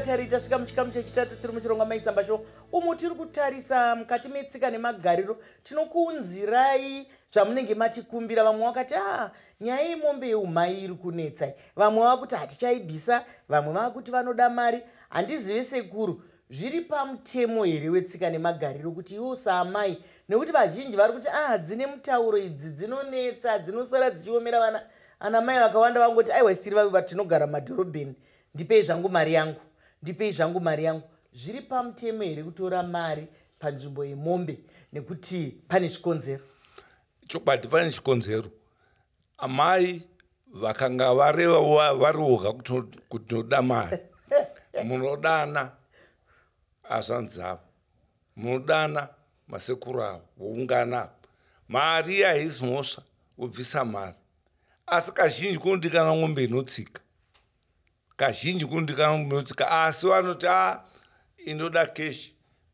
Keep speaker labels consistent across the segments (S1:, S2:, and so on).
S1: vatariri tasvika muchikamu chechitatu tiri muchirongwa maisamba show umo tiri kutarisa mukati metsika nemagariro tinokuunzirai zvamunenge matikumbira vamwe vakati a ah, nyaya yemombe yeumai iri kunetsai vamwe vakuti hatichaibvisa vamwe vakuti vanoda mari handizive sekuru zviri pamutemo here wetsika nemagariro kuti iwo saamai nekuti vazhinji vari kuti a ah, dzine mutauro idzi dzinonetsa dzinosara dzichiomera vana ana mai vakawanda vangoti aiwa isitiri vavi vatinogara mumadhorobheni ndipei zvangu mari yangu ndipei zvangu mari yangu zviri pamutemo here kutora mari panzvimbo yemombe nekuti pane chikonzero
S2: chokwadi pane chikonzero amai vakanga vareva varioga kutinoda mari munodana azvanzi avo munodana masekuru avo voungana apo mari yahisi mhosva wobvisa mari asi kazhinji kunodikana mombe inotsika kazhinji kundikanotsika asi vanoti a ah, indoda keshi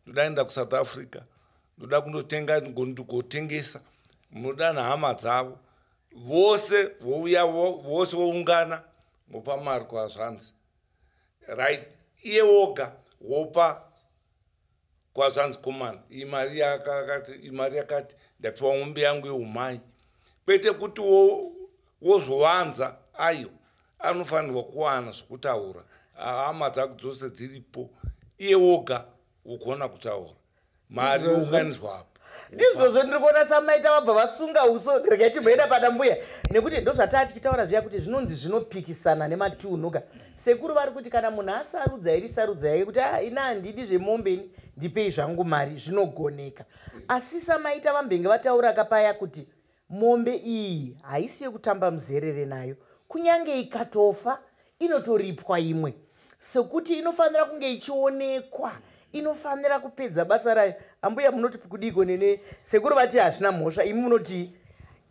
S2: ndoda enda kusouth africa ndoda kundotenga gotengesa munoda nehama dzavo vose vouya vose voungana mopa mari kwazvanzi right iye woga wopa kwazvanzi koman imari yakakati imari yakati ndapiwa ngombe yangu yeumai kwete kuti wozvovanza aiwa anofanirwa kuwana zvokutaura ah, hama dzako dzose dziripo iye woga ugona kutaura mari younganidzwa apo izvozvo ndiri kuona samaita vabva vasunga uso
S1: regai timboenda padambuya nekuti ndozvataa tichitaura zviya kuti zvinonzi zvinopikisana nematiunoga sekuru vari kuti kana munhu asarudza iri sarudza yake kuti ah, ina handidi zvemombeni ndipei zvangu mari zvinogoneka asi samaita vambenge vataurakapaya kuti mombe iyi haisi yekutamba muzerere nayo kunyange ikatofa inotoripwa imwe sekuti inofanira kunge ichionekwa inofanira kupedza basa rayo ambuya munoti kudiko nene sekuru vati hazvina mhosva imi munoti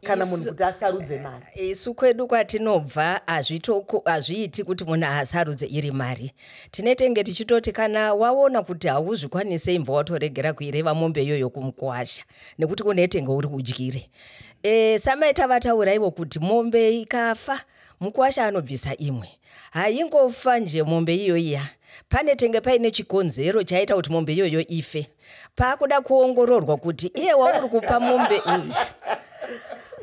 S1: kana munhu kuti asarudze mari
S3: isu kwedu kwatinobva hazviiti kuti munhu asarudze iri mari tinetenge tichitoti kana waona kuti hauzvikwanisei mva watoregera kuireva mombe iyoyo kumukwasha nekuti unetenge uri kudyire e, samaita vataura ivo kuti mombe ikafa mukuwasha anobvisa imwe haingofa nje mombe iyoiya pane tenge paine chikonzero chaita kuti mombe iyoyo ife paakuda kuongororwa kuti iye wauri kupa mombe uyu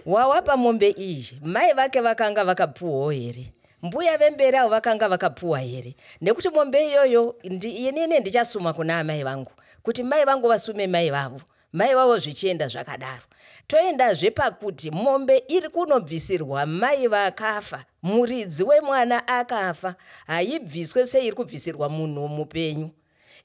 S3: wawapa mombe iyi mai vake vakanga vakapuwawo here mbuya vemberi avo vakanga vakapuwa here nekuti mombe iyoyo inini ndichasuma kuna amai vangu kuti mai vangu vasume mai vavo mai vavo zvichienda zvakadaro toendazve pakuti mombe iri kunobvisirwa mai vakafa muridzi wemwana akafa haibviswe seiri kubvisirwa munhu mupenyu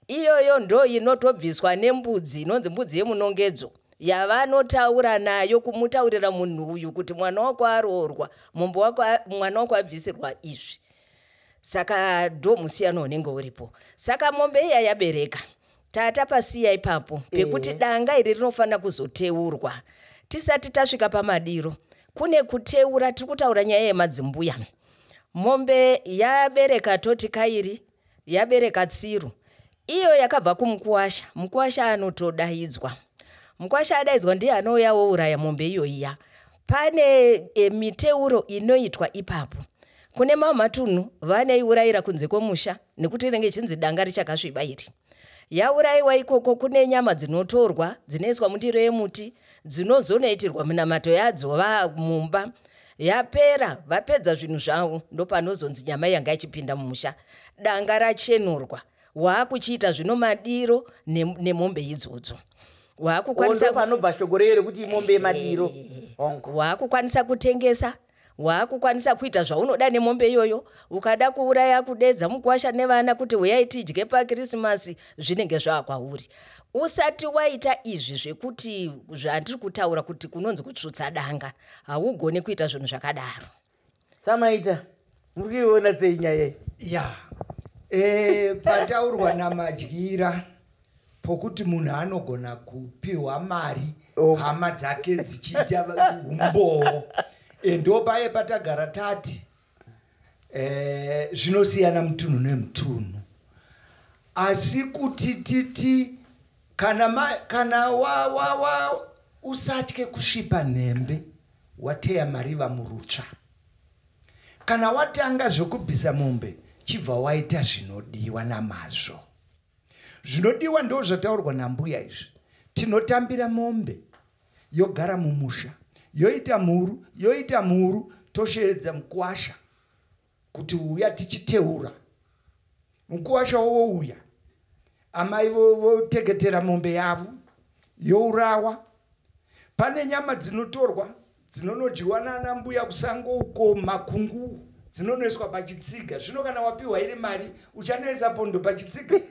S3: iyoyo ndo inotobviswa nembudzi inonzi mbudzi yemunongedzo yavanotaura nayo kumutaurira munhu uyu kuti mwana wako aroorwa mombe wako mwana wako abvisirwa izvi saka ndo musiyano unenge uripo saka mombe iya yabereka ya taatapasiya ipapo pekuti eh. danga iri rinofanira kuzoteurwa tisati tasvika pamadiro kune kuteura tiri kutaura nyaya yemadzimbuya mombe yabereka toti kairi yabereka tsiru iyo yakabva kumukuasha mukuasha anotodaidzwa mukuasha adaidzwa ndiye anouyawo uraya mombe iyoiya pane e, miteuro inoitwa ipapo kune mamwe matunhu vaneiurayira kunze kwomusha nekuti rinenge ichinzi danga richakasviba iri yaurayiwa ikoko kune nyama dzinotorwa dzinoiswa mundiro yemuti dzinozonoitirwa minamato yadzo vamumba yapera vapedza zvinhu zvavo ndopanozonzi nyama yanga ichipinda mumusha danga rachenurwa waakuchiita zvino madiro nemombe ne idzodzo waakukwanisa... panobva shogo reye rekuti mombe yemadiro waakukwanisa kutengesa waakukwanisa kuita zvaunoda nemombe iyoyo ukada kuuraya kudedza mukuwasha nevana kuti huyai tidye pakrisimasi zvinenge zvaakwauri usati waita izvi zvekuti zvandiri kutaura kuti kunonzi kutsvutsa danga haugoni kuita zvinhu zvakadaro samaita muri kuiona sei nyaya iyi ya e, pataurwa namadyira
S4: pokuti munhu anogona kupiwa mari oh. hama dzake dzichiita umbowo Eh, ndopaye patagara tati eh, zvinosiyana mutunhu nemutunhu asi kutititi kana wawawa usatye kusvipa nhembe wateya mariva murutsva kana watanga zvekubvisa mombe chibva waita zvinodiwa namazvo zvinodiwa ndo zvataurwa nambuya izvi tinotambira mombe yogara mumusha yoita mhuru yoita mhuru toshedza mukuasha kuti uya tichiteura mukuasha wouya amai votegetera mombe yavo yourawa pane nyama dzinotorwa dzinonodyiwa naana mbuya kusango uko makunguu dzinonoeswa pachitsiga zvino kana wapiwa iri mari uchanoesa pondo pachitsiga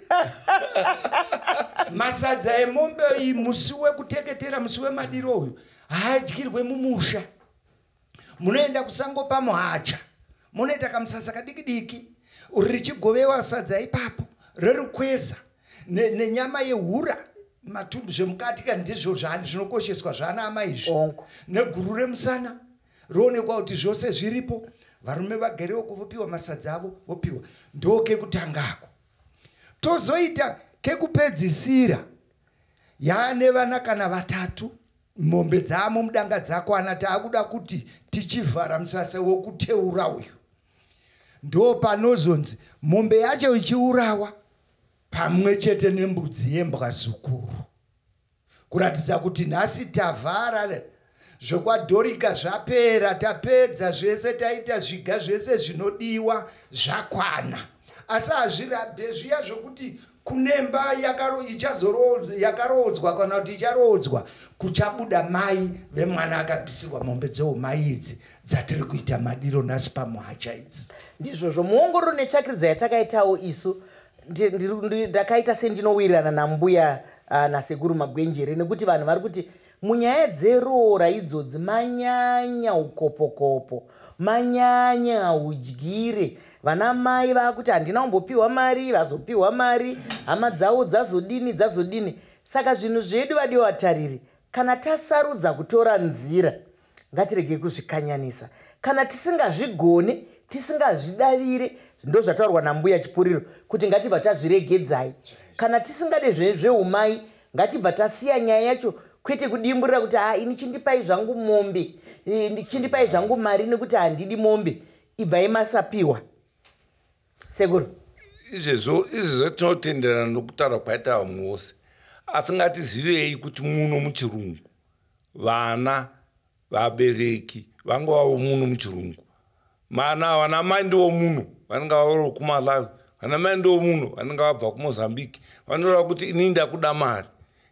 S4: masadza emombe iyi musi wekuteketera musi wemadiro uyu haadyirwe mumusha munoenda kusangopa muhacha munoita kamusasa kadiki diki richigovewa sadza ipapo rerukweza nenyama ne yehura matumbu zvemukati kani ndizvo zvinokosheswa zvaana amaizvi neguru remusana roonekwa kuti zvose zviripo varume vagareoko vopiwa masadza avo vopiwa ndo kekutangako tozoita kekupedzisira yaane vana kana vatatu mombe dzaamo mudanga dzako ana taakuda kuti tichivhara musasa wokuteura uyu ndo panozonzi mombe yacho ichiurawa pamwe chete nembudzi yembwa zukuru kuratidza kuti nhasi tavhara zvokwadhorika zvapera tapedza zvese taita zviga zvese zvinodiwa zvakwana asi hazvirabhe zviya zvokuti kunemba yakarodzwa kana kuti icharodzwa kuchabuda mai vemwana akabvisirwa
S1: mombe dzeumai idzi dzatiri kuita madiro nasi pamuhacha idzi ndizvozvo muongororo netsvakiridza yatakaitawo isu ndakaita sendinowirirana nambuya ah, nasekuru magwenjere nekuti vanhu vari kuti munyaya dzeroora idzodzi manyanya ukopokopo manyanya udyire vana mai vaakuti handina kumbopiwa mari vazopiwa mari hama dzavo dzazodini dzazodini saka zvinhu zvedu vadiwa vatariri kana tasarudza kutora nzira ngatirege kuzvikanyanisa kana tisingazvigone tisingazvidavire ndo zvataurwa nambuya chipuriro kuti ngatibva tazviregedzai kana tisingade zvezveumai ngatibva tasiya nyaya yacho kwete kudimburira kuti ha ah, ini chindipai zvangu mombe eh, chindipai zvangu mari nekuti handidi mombe ibvai masapiwa
S2: sekuru izvezvo izvezvo tinotenderana nokutaura kwaita vamwe vose asi ngatizivei kuti muno muchirungu vana vabereki vanga vavo muno muchirungu mana vana mai ndivo muno vanenge vavarokumalawi vana mai ndivo muno vanenge vabva kumozambique vanoreva kuti inii ndakuda mari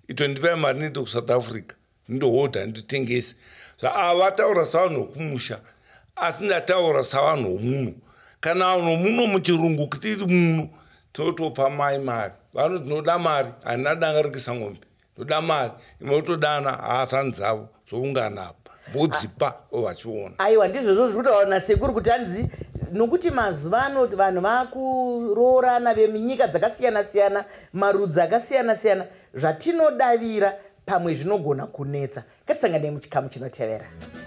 S2: ito ndipai mari ndiite kusouth africa ndindohodha nditengese so avataura savanhu vokumusha asindataura savanhu vomuno kana vanhu vomuno muchirungu kutiri muno totopa mai mari vanu ndinoda mari handina dangarikisa ngombe ndoda mari imeutodana haasani dzavo zoungana apa vodzipa ovachiona
S1: aiwa ndizvozvo zviri kutaurana sekuri kuti hanzi nokuti mazuva ano vanhu vakuroorana veminyika dzakasiyana siyana marudzi akasiyana siyana zvatinodavira pamwe zvinogona kunetsa ngatisangane muchikamu chinotevera mm -hmm.